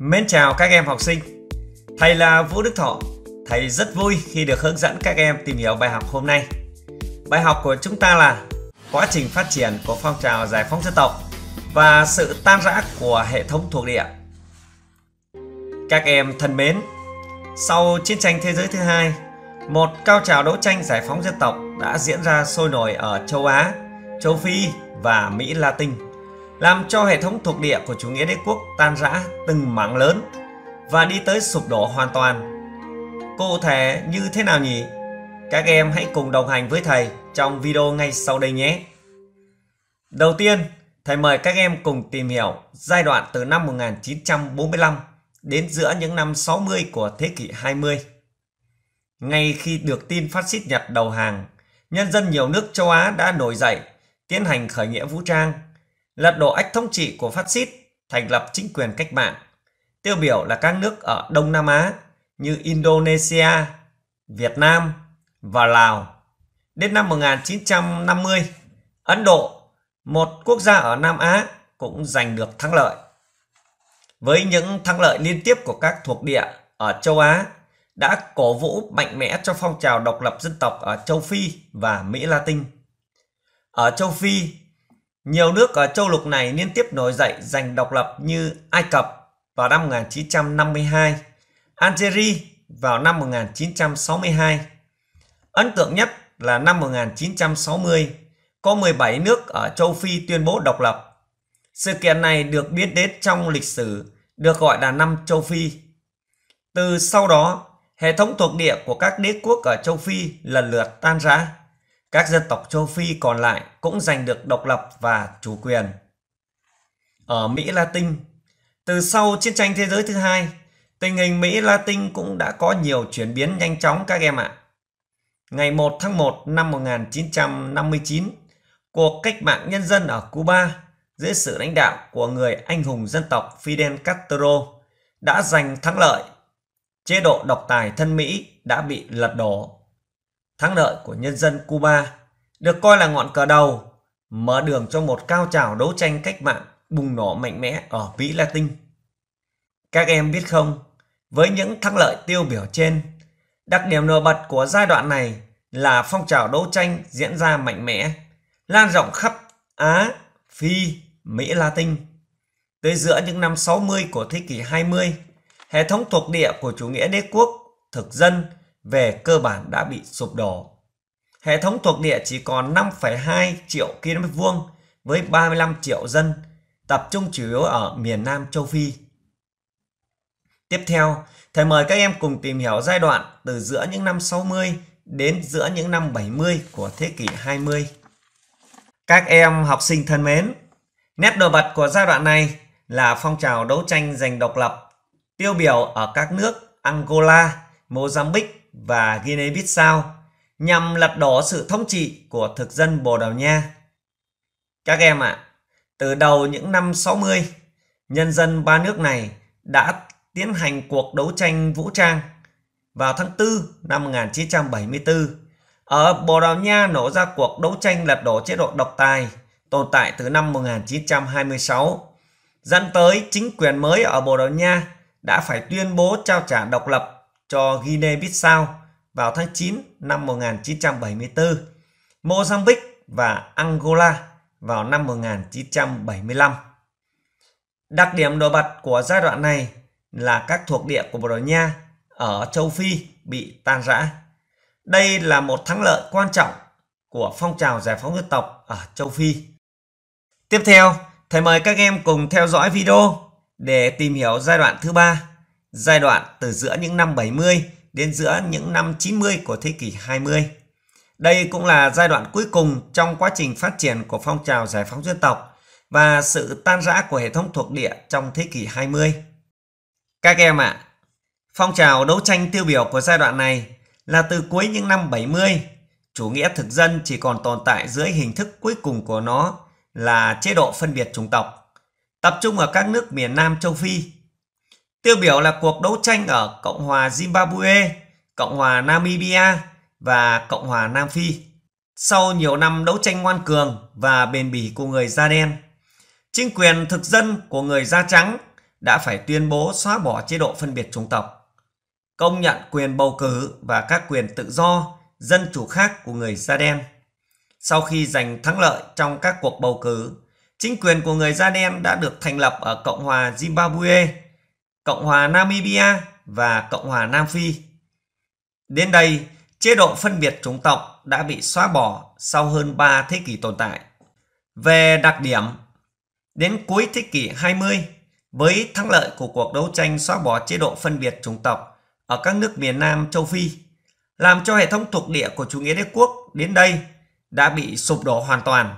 Mến chào các em học sinh. Thầy là Vũ Đức Thọ. Thầy rất vui khi được hướng dẫn các em tìm hiểu bài học hôm nay. Bài học của chúng ta là quá trình phát triển của phong trào giải phóng dân tộc và sự tan rã của hệ thống thuộc địa. Các em thân mến, sau chiến tranh thế giới thứ hai, một cao trào đấu tranh giải phóng dân tộc đã diễn ra sôi nổi ở châu Á, châu Phi và Mỹ Latin làm cho hệ thống thuộc địa của chủ nghĩa đế quốc tan rã từng mảng lớn và đi tới sụp đổ hoàn toàn. Cụ thể như thế nào nhỉ? Các em hãy cùng đồng hành với thầy trong video ngay sau đây nhé. Đầu tiên, thầy mời các em cùng tìm hiểu giai đoạn từ năm 1945 đến giữa những năm 60 của thế kỷ 20. Ngay khi được tin phát xít Nhật đầu hàng, nhân dân nhiều nước châu Á đã nổi dậy, tiến hành khởi nghĩa vũ trang – lật đổ ách thống trị của phát xít, thành lập chính quyền cách mạng. Tiêu biểu là các nước ở Đông Nam Á như Indonesia, Việt Nam và Lào. Đến năm 1950, Ấn Độ, một quốc gia ở Nam Á cũng giành được thắng lợi. Với những thắng lợi liên tiếp của các thuộc địa ở châu Á đã cổ vũ mạnh mẽ cho phong trào độc lập dân tộc ở châu Phi và Mỹ Latin. Ở châu Phi, nhiều nước ở châu lục này liên tiếp nổi dậy giành độc lập như Ai Cập vào năm 1952, Algeria vào năm 1962. Ấn tượng nhất là năm 1960, có 17 nước ở châu Phi tuyên bố độc lập. Sự kiện này được biết đến trong lịch sử, được gọi là năm châu Phi. Từ sau đó, hệ thống thuộc địa của các đế quốc ở châu Phi lần lượt tan rã. Các dân tộc châu Phi còn lại cũng giành được độc lập và chủ quyền. Ở Mỹ Latin, từ sau chiến tranh thế giới thứ hai, tình hình Mỹ Latin cũng đã có nhiều chuyển biến nhanh chóng các em ạ. Ngày 1 tháng 1 năm 1959, cuộc cách mạng nhân dân ở Cuba dưới sự lãnh đạo của người anh hùng dân tộc Fidel Castro đã giành thắng lợi. Chế độ độc tài thân Mỹ đã bị lật đổ thắng lợi của nhân dân Cuba được coi là ngọn cờ đầu mở đường cho một cao trào đấu tranh cách mạng bùng nổ mạnh mẽ ở Mỹ Latin. Các em biết không, với những thắng lợi tiêu biểu trên, đặc điểm nổi bật của giai đoạn này là phong trào đấu tranh diễn ra mạnh mẽ, lan rộng khắp Á, Phi, Mỹ Latin. Tới giữa những năm 60 của thế kỷ 20, hệ thống thuộc địa của chủ nghĩa đế quốc, thực dân về cơ bản đã bị sụp đổ. Hệ thống thuộc địa chỉ còn 5,2 triệu km vuông với 35 triệu dân, tập trung chủ yếu ở miền Nam châu Phi. Tiếp theo, thầy mời các em cùng tìm hiểu giai đoạn từ giữa những năm 60 đến giữa những năm 70 của thế kỷ 20. Các em học sinh thân mến, nét nổi bật của giai đoạn này là phong trào đấu tranh giành độc lập tiêu biểu ở các nước Angola, Mozambique, và Guinea-Bissau nhằm lật đổ sự thống trị của thực dân Bồ Đào Nha. Các em ạ, à, từ đầu những năm 60, nhân dân ba nước này đã tiến hành cuộc đấu tranh vũ trang. Vào tháng 4 năm 1974, ở Bồ Đào Nha nổ ra cuộc đấu tranh lật đổ chế độ độc tài tồn tại từ năm 1926, dẫn tới chính quyền mới ở Bồ Đào Nha đã phải tuyên bố trao trả độc lập cho Guinea-Bissau vào tháng 9 năm 1974, Mozambique và Angola vào năm 1975. Đặc điểm nổi bật của giai đoạn này là các thuộc địa của Bồ Đào Nha ở châu Phi bị tan rã. Đây là một thắng lợi quan trọng của phong trào giải phóng dân tộc ở châu Phi. Tiếp theo, thầy mời các em cùng theo dõi video để tìm hiểu giai đoạn thứ ba giai đoạn từ giữa những năm 70 đến giữa những năm 90 của thế kỷ 20. Đây cũng là giai đoạn cuối cùng trong quá trình phát triển của phong trào giải phóng dân tộc và sự tan rã của hệ thống thuộc địa trong thế kỷ 20. Các em ạ, à, phong trào đấu tranh tiêu biểu của giai đoạn này là từ cuối những năm 70, chủ nghĩa thực dân chỉ còn tồn tại dưới hình thức cuối cùng của nó là chế độ phân biệt chủng tộc, tập trung ở các nước miền Nam châu Phi Tiêu biểu là cuộc đấu tranh ở Cộng hòa Zimbabwe, Cộng hòa Namibia và Cộng hòa Nam Phi. Sau nhiều năm đấu tranh ngoan cường và bền bỉ của người da đen, chính quyền thực dân của người da trắng đã phải tuyên bố xóa bỏ chế độ phân biệt chủng tộc, công nhận quyền bầu cử và các quyền tự do, dân chủ khác của người da đen. Sau khi giành thắng lợi trong các cuộc bầu cử, chính quyền của người da đen đã được thành lập ở Cộng hòa Zimbabwe Cộng hòa Namibia và Cộng hòa Nam Phi. Đến đây, chế độ phân biệt chủng tộc đã bị xóa bỏ sau hơn 3 thế kỷ tồn tại. Về đặc điểm, đến cuối thế kỷ 20, với thắng lợi của cuộc đấu tranh xóa bỏ chế độ phân biệt chủng tộc ở các nước miền Nam châu Phi, làm cho hệ thống thuộc địa của chủ nghĩa đế quốc đến đây đã bị sụp đổ hoàn toàn.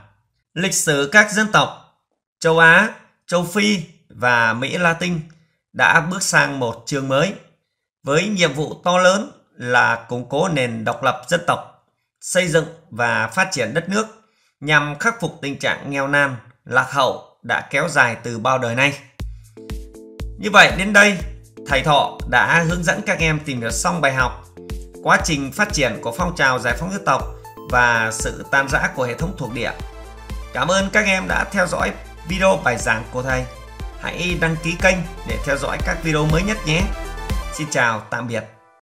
Lịch sử các dân tộc châu Á, châu Phi và Mỹ Latin đã bước sang một chương mới với nhiệm vụ to lớn là củng cố nền độc lập dân tộc, xây dựng và phát triển đất nước nhằm khắc phục tình trạng nghèo nàn, lạc hậu đã kéo dài từ bao đời nay. Như vậy đến đây, thầy Thọ đã hướng dẫn các em tìm hiểu xong bài học quá trình phát triển của phong trào giải phóng dân tộc và sự tan rã của hệ thống thuộc địa. Cảm ơn các em đã theo dõi video bài giảng của thầy hãy đăng ký kênh để theo dõi các video mới nhất nhé. Xin chào, tạm biệt.